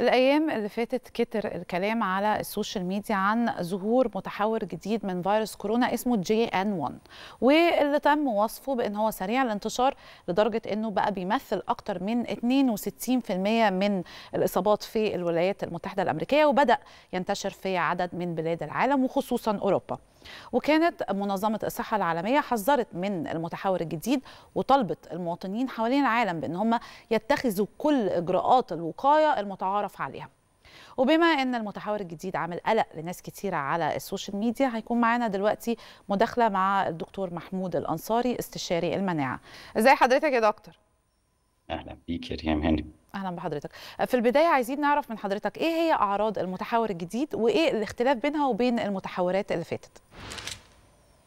الأيام اللي فاتت كتر الكلام على السوشيال ميديا عن ظهور متحور جديد من فيروس كورونا اسمه جي ان 1 واللي تم وصفه بأن هو سريع الانتشار لدرجة أنه بقى بيمثل أكتر من 62% من الإصابات في الولايات المتحدة الأمريكية وبدأ ينتشر في عدد من بلاد العالم وخصوصا أوروبا وكانت منظمة الصحة العالمية حذرت من المتحور الجديد وطلبت المواطنين حوالين العالم بأن هم يتخذوا كل إجراءات الوقاية المتعارف عليها وبما ان المتحور الجديد عامل قلق لناس كتيره على السوشيال ميديا هيكون معانا دلوقتي مداخله مع الدكتور محمود الانصاري استشاري المناعه ازاي حضرتك يا دكتور اهلا بيك يا ريم هاني اهلا بحضرتك في البدايه عايزين نعرف من حضرتك ايه هي اعراض المتحور الجديد وايه الاختلاف بينها وبين المتحورات اللي فاتت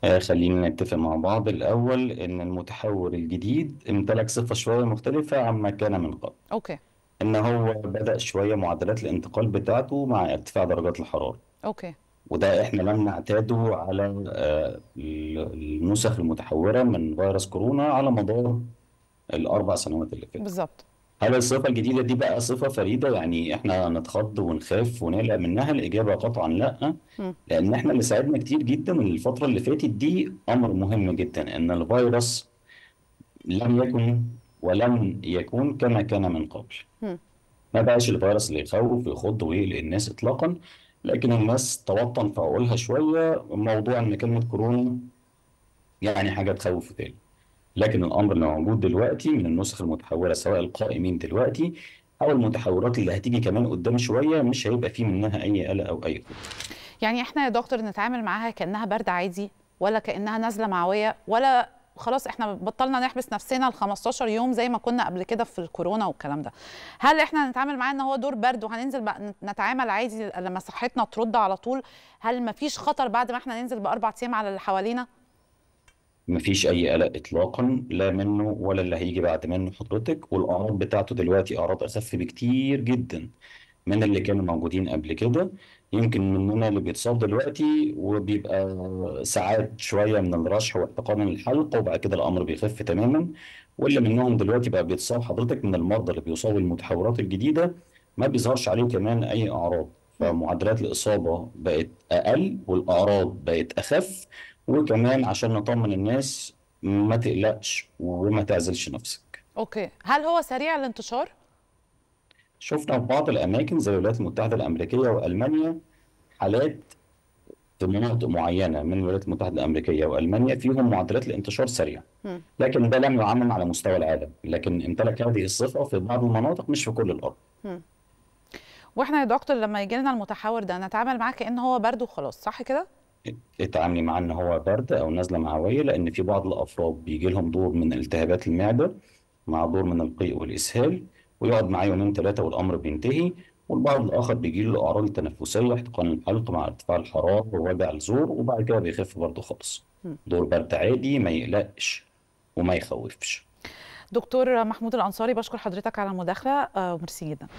آه، خلينا نتفق مع بعض الاول ان المتحور الجديد امتلك صفه شويه مختلفه عما كان من قبل اوكي ان هو بدا شويه معدلات الانتقال بتاعته مع ارتفاع درجات الحراره اوكي وده احنا لم نعتاده على آه، النسخ المتحوره من فيروس كورونا على مدار الاربع سنوات اللي فاتت بالظبط هل الصفه الجديده دي بقى صفه فريده يعني احنا نتخض ونخاف ونقلق منها الاجابه قطعا لا م. لان احنا اللي ساعدنا كتير جدا الفتره اللي فاتت دي امر مهم جدا ان الفيروس لم يكن ولم يكون كما كان من قبل م. ما بقاش الفيروس اللي يخوف ويخض ويقلق الناس اطلاقا لكن الناس توطن في عقولها شويه موضوع ان كلمه كورونا يعني حاجه تخوف تاني لكن الامر اللي موجود دلوقتي من النسخ المتحوله سواء القائمين دلوقتي او المتحورات اللي هتيجي كمان قدام شويه مش هيبقى في منها اي قلق او اي خوف يعني احنا يا دكتور نتعامل معاها كانها برد عادي ولا كانها نازله معويه ولا خلاص احنا بطلنا نحبس نفسنا ال 15 يوم زي ما كنا قبل كده في الكورونا والكلام ده هل احنا نتعامل معاه ان هو دور برد وهننزل بقى نتعامل عادي لما صحتنا ترد على طول هل مفيش خطر بعد ما احنا ننزل باربع ايام على اللي حوالينا مفيش اي قلق اطلاقا لا منه ولا اللي هيجي بعد منه حضرتك والاعراض بتاعته دلوقتي اعراض اخف بكتير جدا من اللي كانوا موجودين قبل كده يمكن مننا اللي بيتصاب دلوقتي وبيبقى ساعات شويه من الرشح واحتقان الحلق وبعد كده الامر بيخف تماما واللي منهم دلوقتي بقى بيتصاب حضرتك من المرضى اللي بيصابوا المتحورات الجديده ما بيظهرش عليه كمان اي اعراض فمعدلات الاصابه بقت اقل والاعراض بقت اخف وكمان عشان نطمن الناس ما تقلقش وما تعزلش نفسك اوكي هل هو سريع الانتشار شفنا في بعض الاماكن زي الولايات المتحده الامريكيه والمانيا حالات في مناطق معينه من الولايات المتحده الامريكيه والمانيا فيهم معدلات الانتشار سريعه لكن ده لم يعمم على مستوى العالم لكن امتلك هذه الصفه في بعض المناطق مش في كل الارض واحنا يا دكتور لما يجي لنا المتحور ده نتعامل معاه كانه هو برد وخلاص صح كده اتعاملي معاه ان هو برد او نزله معويه لان في بعض الافراد بيجي لهم دور من التهابات المعده مع دور من القيء والاسهال ويقعد معاه يومين ثلاثه والامر بينتهي والبعض الاخر بيجي له اعراض تنفسيه احتقان الحلق مع ارتفاع الحراره ووجع الزور وبعد كده بيخف برده خالص دور برد عادي ما يقلقش وما يخوفش دكتور محمود الانصاري بشكر حضرتك على المداخله وميرسي آه، جدا